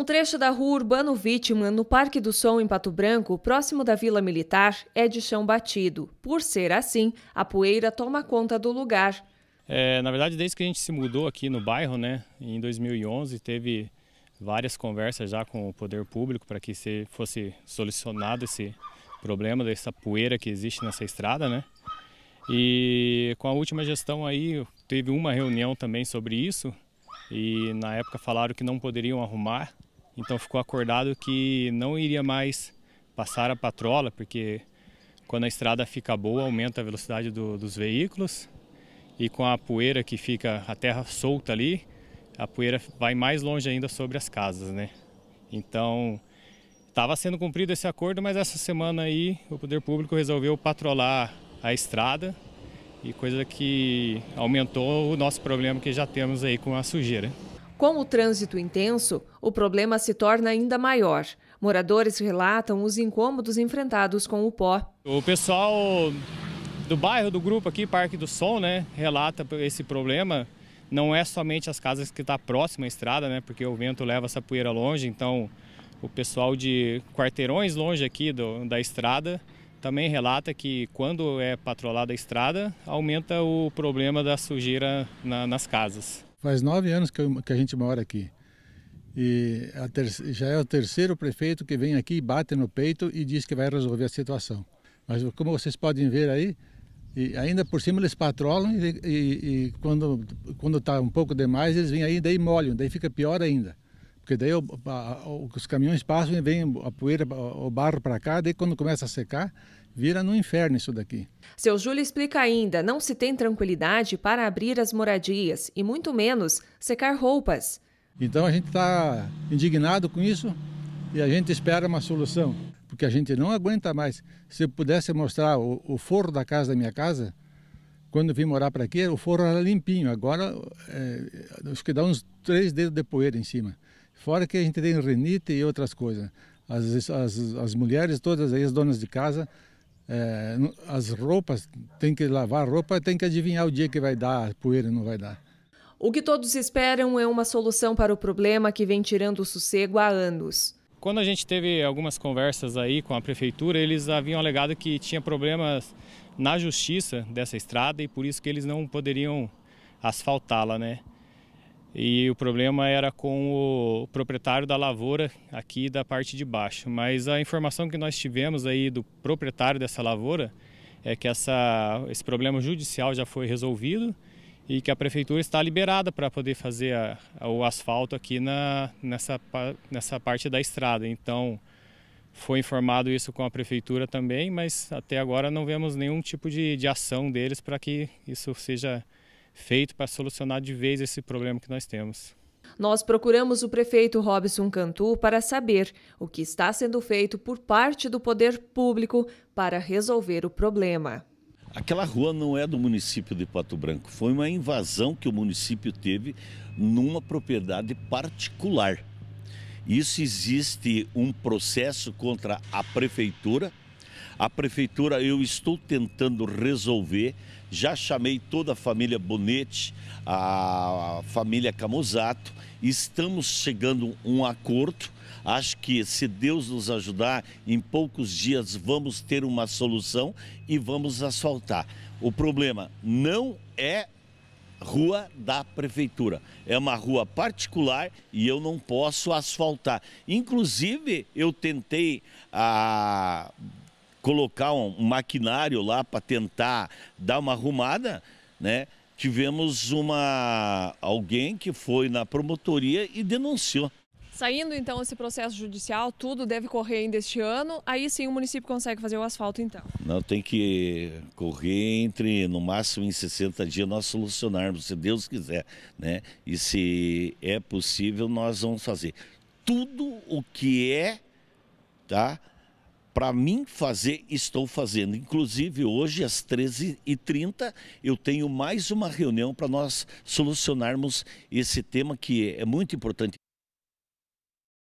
Um trecho da rua Urbano Vítima, no Parque do Som, em Pato Branco, próximo da Vila Militar, é de chão batido. Por ser assim, a poeira toma conta do lugar. É, na verdade, desde que a gente se mudou aqui no bairro, né, em 2011, teve várias conversas já com o poder público para que fosse solucionado esse problema dessa poeira que existe nessa estrada, né? E com a última gestão aí teve uma reunião também sobre isso e na época falaram que não poderiam arrumar então ficou acordado que não iria mais passar a patrola, porque quando a estrada fica boa, aumenta a velocidade do, dos veículos e com a poeira que fica a terra solta ali, a poeira vai mais longe ainda sobre as casas, né? Então, estava sendo cumprido esse acordo, mas essa semana aí o poder público resolveu patrolar a estrada e coisa que aumentou o nosso problema que já temos aí com a sujeira. Com o trânsito intenso, o problema se torna ainda maior. Moradores relatam os incômodos enfrentados com o pó. O pessoal do bairro, do grupo aqui, Parque do Sol, né, relata esse problema. Não é somente as casas que estão tá próxima à estrada, né, porque o vento leva essa poeira longe, então o pessoal de quarteirões longe aqui do, da estrada também relata que quando é patrolada a estrada, aumenta o problema da sujeira na, nas casas. Faz nove anos que, eu, que a gente mora aqui. E ter, já é o terceiro prefeito que vem aqui, bate no peito e diz que vai resolver a situação. Mas como vocês podem ver aí, e ainda por cima eles patrolam e, e, e quando está um pouco demais eles vêm aí e daí molham, daí fica pior ainda porque daí o, a, os caminhões passam e vem a poeira, o barro para cá, daí quando começa a secar, vira no inferno isso daqui. Seu Júlio explica ainda, não se tem tranquilidade para abrir as moradias e muito menos secar roupas. Então a gente está indignado com isso e a gente espera uma solução, porque a gente não aguenta mais. Se eu pudesse mostrar o, o forro da casa da minha casa, quando vim morar para aqui, o forro era limpinho. Agora, é, acho que dá uns três dedos de poeira em cima. Fora que a gente tem renite e outras coisas. As, as, as mulheres, todas aí, as donas de casa, é, as roupas, tem que lavar roupa, tem que adivinhar o dia que vai dar poeira não vai dar. O que todos esperam é uma solução para o problema que vem tirando o sossego há anos. Quando a gente teve algumas conversas aí com a prefeitura, eles haviam alegado que tinha problemas na justiça dessa estrada e por isso que eles não poderiam asfaltá-la, né? E o problema era com o proprietário da lavoura aqui da parte de baixo. Mas a informação que nós tivemos aí do proprietário dessa lavoura é que essa, esse problema judicial já foi resolvido e que a prefeitura está liberada para poder fazer a, a, o asfalto aqui na, nessa, nessa parte da estrada. Então foi informado isso com a prefeitura também, mas até agora não vemos nenhum tipo de, de ação deles para que isso seja feito para solucionar de vez esse problema que nós temos. Nós procuramos o prefeito Robson Cantu para saber o que está sendo feito por parte do poder público para resolver o problema. Aquela rua não é do município de Pato Branco, foi uma invasão que o município teve numa propriedade particular. Isso existe um processo contra a prefeitura a prefeitura, eu estou tentando resolver. Já chamei toda a família Bonetti, a família Camusato. Estamos chegando a um acordo. Acho que, se Deus nos ajudar, em poucos dias vamos ter uma solução e vamos asfaltar. O problema não é rua da prefeitura. É uma rua particular e eu não posso asfaltar. Inclusive, eu tentei a. Ah colocar um, um maquinário lá para tentar dar uma arrumada, né? Tivemos uma alguém que foi na promotoria e denunciou. Saindo então esse processo judicial, tudo deve correr ainda este ano, aí sim o município consegue fazer o asfalto então. Não, tem que correr entre, no máximo em 60 dias, nós solucionarmos, se Deus quiser, né? E se é possível, nós vamos fazer. Tudo o que é, tá? para mim fazer, estou fazendo. Inclusive, hoje, às 13h30, eu tenho mais uma reunião para nós solucionarmos esse tema que é muito importante.